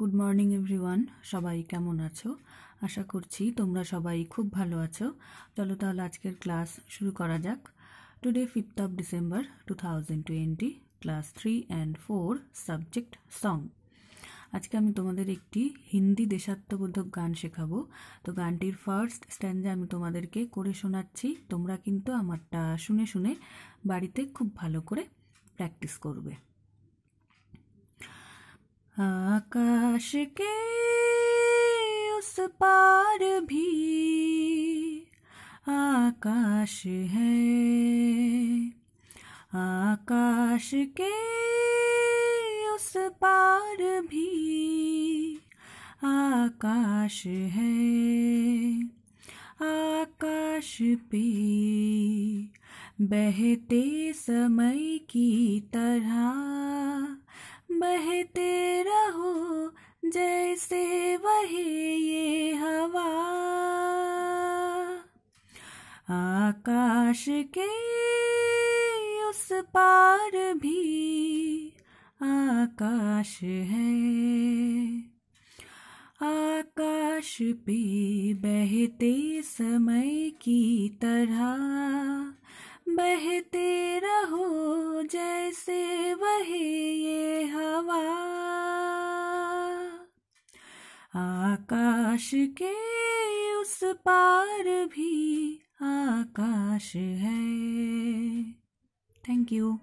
good morning everyone সবাই কেমন আছো আশা করছি তোমরা সবাই খুব ভালো আছো চলো তাহলে আজকের ক্লাস শুরু করা যাক today fifth of December two thousand twenty class three and four subject song আজকে আমি তোমাদের একটি হিন্দি দেশাত্মবোধক গান শেখাবো তো গানটির ফার্স্ট স্ট্যান্ডে আমি তোমাদেরকে করে শোনাচ্ছি তোমরা কিন্তু আমারটা শুনে শুনে বাড়িতে খুব ভালো করে প্র্যাকটিস করবে आकाश के उस पार भी आकाश है आकाश के उस पार भी आकाश है आकाश पे बहते समय की तरह बहते रहो जैसे बहे ये हवा आकाश के उस पार भी आकाश है आकाश पे बहते समय की तरह बहते रहो जैसे वही आकाश के उस पार भी आकाश है थैंक यू